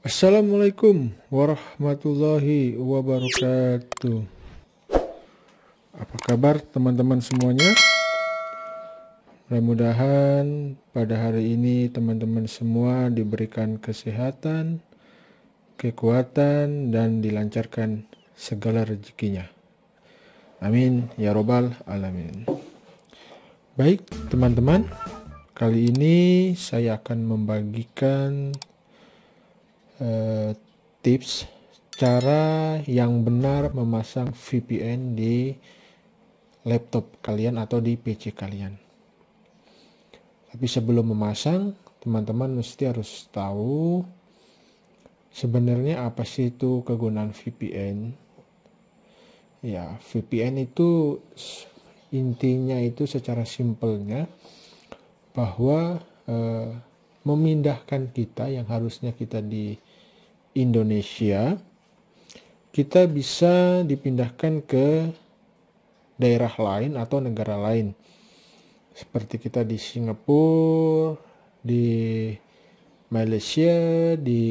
Assalamualaikum warahmatullahi wabarakatuh. Apa kabar teman-teman semuanya? Mudah-mudahan pada hari ini teman-teman semua diberikan kesehatan, kekuatan, dan dilancarkan segala rezekinya. Amin ya Robbal 'Alamin. Baik, teman-teman, kali ini saya akan membagikan eh, tips cara yang benar memasang VPN di laptop kalian atau di PC kalian. Tapi sebelum memasang, teman-teman mesti harus tahu sebenarnya apa sih itu kegunaan VPN. Ya, VPN itu intinya itu secara simpelnya bahwa eh, memindahkan kita yang harusnya kita di Indonesia, kita bisa dipindahkan ke daerah lain atau negara lain. Seperti kita di Singapura, di Malaysia, di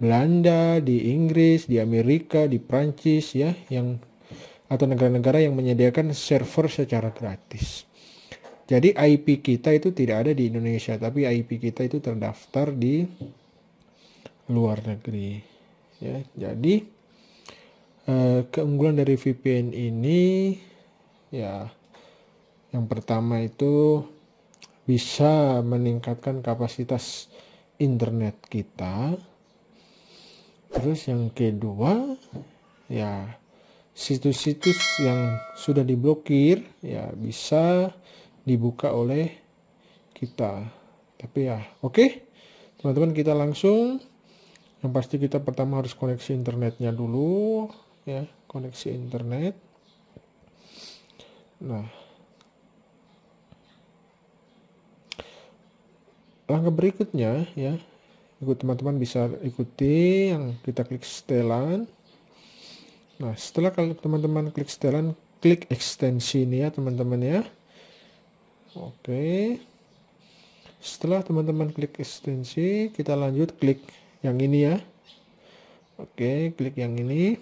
Belanda, di Inggris, di Amerika, di Prancis ya, yang atau negara-negara yang menyediakan server secara gratis. Jadi IP kita itu tidak ada di Indonesia, tapi IP kita itu terdaftar di luar negeri ya jadi eh, keunggulan dari VPN ini ya yang pertama itu bisa meningkatkan kapasitas internet kita terus yang kedua ya situs-situs yang sudah diblokir ya bisa dibuka oleh kita tapi ya oke okay. teman-teman kita langsung yang pasti kita pertama harus koneksi internetnya dulu ya koneksi internet nah langkah berikutnya ya ikut teman-teman bisa ikuti yang kita klik setelan nah setelah kalau teman-teman klik setelan klik ekstensi ini ya teman-teman ya oke setelah teman-teman klik ekstensi kita lanjut klik yang ini ya oke klik yang ini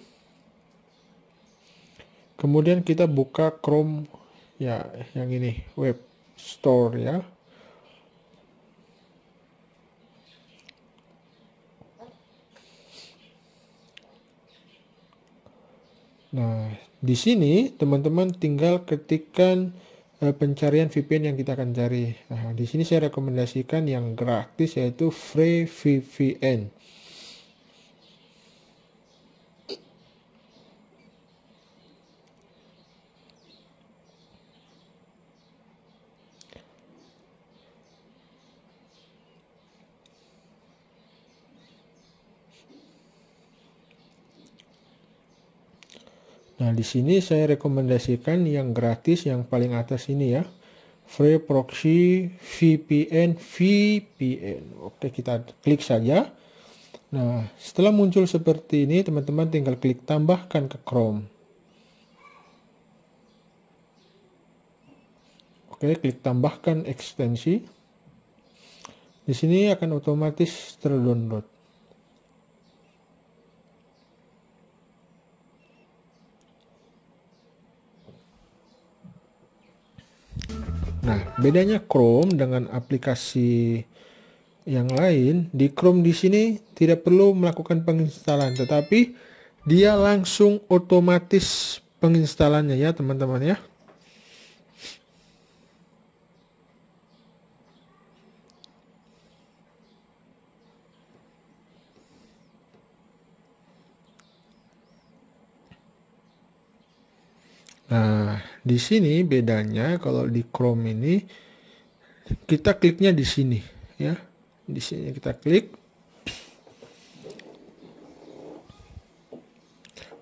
kemudian kita buka Chrome ya yang ini web store ya Nah, di sini teman-teman tinggal ketikkan Eh, pencarian VPN yang kita akan cari. Nah, di sini saya rekomendasikan yang gratis yaitu Free VPN. Nah, di sini saya rekomendasikan yang gratis yang paling atas ini ya. Free proxy VPN VPN. Oke, kita klik saja. Nah, setelah muncul seperti ini, teman-teman tinggal klik tambahkan ke Chrome. Oke, klik tambahkan ekstensi. Di sini akan otomatis terdownload. Bedanya Chrome dengan aplikasi yang lain, di Chrome di sini tidak perlu melakukan penginstalan, tetapi dia langsung otomatis penginstalannya ya teman-teman ya. Nah, di sini bedanya kalau di Chrome ini kita kliknya di sini ya. Di sini kita klik.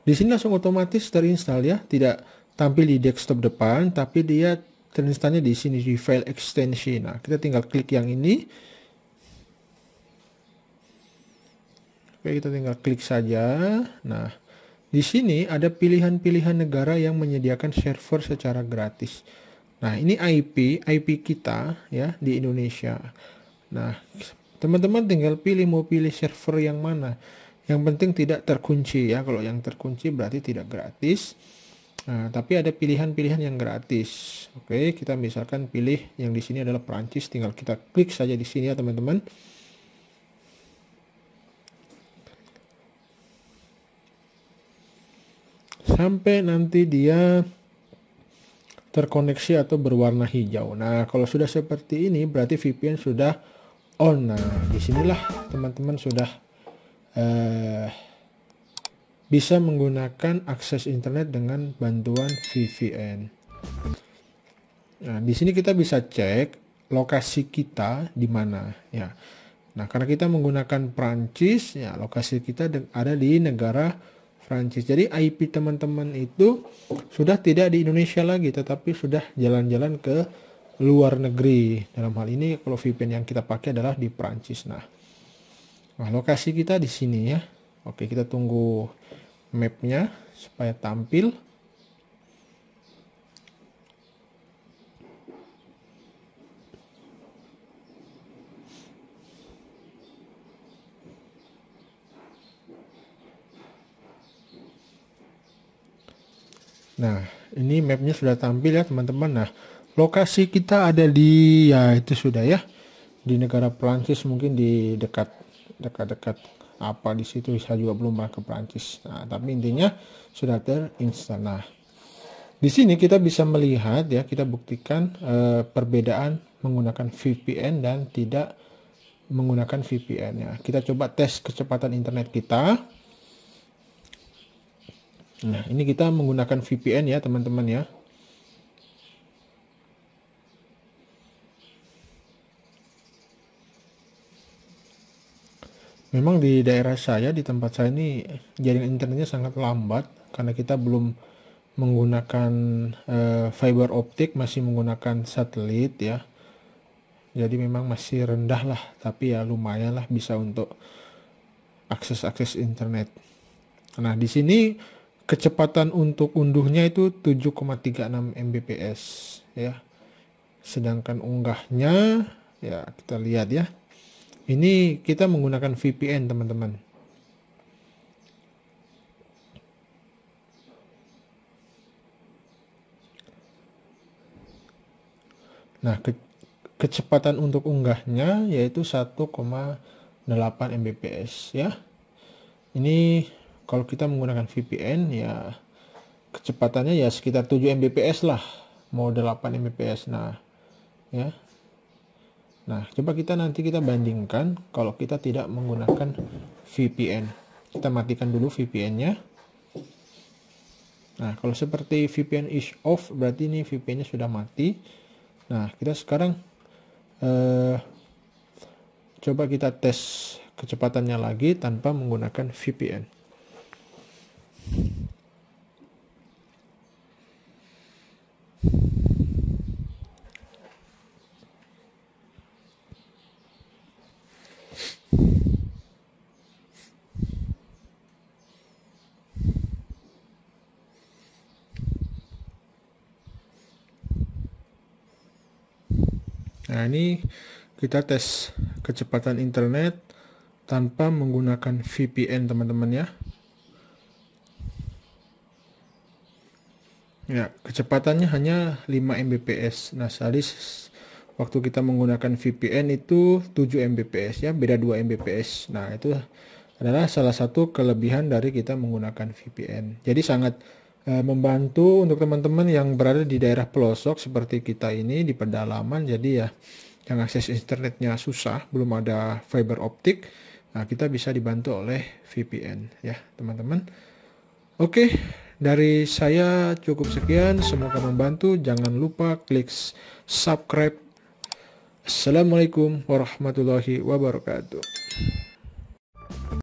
Di sini langsung otomatis terinstall ya, tidak tampil di desktop depan tapi dia terinstallnya di sini di file extension. Nah, kita tinggal klik yang ini. Oke, kita tinggal klik saja. Nah, di sini ada pilihan-pilihan negara yang menyediakan server secara gratis. Nah, ini IP, IP kita ya di Indonesia. Nah, teman-teman tinggal pilih mau pilih server yang mana. Yang penting tidak terkunci ya. Kalau yang terkunci berarti tidak gratis. Nah, tapi ada pilihan-pilihan yang gratis. Oke, kita misalkan pilih yang di sini adalah Perancis, tinggal kita klik saja di sini ya, teman-teman. sampai nanti dia terkoneksi atau berwarna hijau. Nah, kalau sudah seperti ini berarti VPN sudah on. Nah, disinilah teman-teman sudah eh, bisa menggunakan akses internet dengan bantuan VPN. Nah, di sini kita bisa cek lokasi kita di mana ya. Nah, karena kita menggunakan Prancis, ya lokasi kita ada di negara Prancis. Jadi IP teman-teman itu sudah tidak di Indonesia lagi, tetapi sudah jalan-jalan ke luar negeri. Dalam hal ini kalau VPN yang kita pakai adalah di Prancis. Nah, nah lokasi kita di sini ya. Oke, kita tunggu mapnya supaya tampil. mapnya sudah tampil ya teman-teman nah lokasi kita ada di ya itu sudah ya di negara Prancis mungkin di dekat dekat-dekat apa di situ saya juga belum pernah ke Prancis nah tapi intinya sudah terinstal nah di sini kita bisa melihat ya kita buktikan eh, perbedaan menggunakan VPN dan tidak menggunakan VPN ya. Kita coba tes kecepatan internet kita. Nah, ini kita menggunakan VPN ya, teman-teman ya. Memang di daerah saya, di tempat saya ini jaringan internetnya sangat lambat karena kita belum menggunakan e, fiber optik, masih menggunakan satelit ya. Jadi memang masih rendah lah, tapi ya lumayan lah bisa untuk akses-akses internet. Nah, di sini kecepatan untuk unduhnya itu 7,36 Mbps ya. Sedangkan unggahnya ya kita lihat ya. Ini kita menggunakan VPN teman-teman. Nah, ke kecepatan untuk unggahnya yaitu 1,8 Mbps ya. Ini kalau kita menggunakan VPN ya kecepatannya ya sekitar 7 Mbps lah mau 8 Mbps nah ya nah coba kita nanti kita bandingkan kalau kita tidak menggunakan VPN kita matikan dulu VPN nya nah kalau seperti VPN is off berarti ini VPN nya sudah mati nah kita sekarang eh, coba kita tes kecepatannya lagi tanpa menggunakan VPN Nah ini kita tes kecepatan internet tanpa menggunakan VPN teman-teman ya. Ya, kecepatannya hanya 5 Mbps. Nah, salis waktu kita menggunakan VPN itu 7 Mbps ya, beda 2 Mbps. Nah, itu adalah salah satu kelebihan dari kita menggunakan VPN. Jadi sangat Eh, membantu untuk teman-teman yang berada di daerah pelosok seperti kita ini di pedalaman jadi ya yang akses internetnya susah belum ada fiber optik nah kita bisa dibantu oleh VPN ya teman-teman oke dari saya cukup sekian semoga membantu jangan lupa klik subscribe Assalamualaikum warahmatullahi wabarakatuh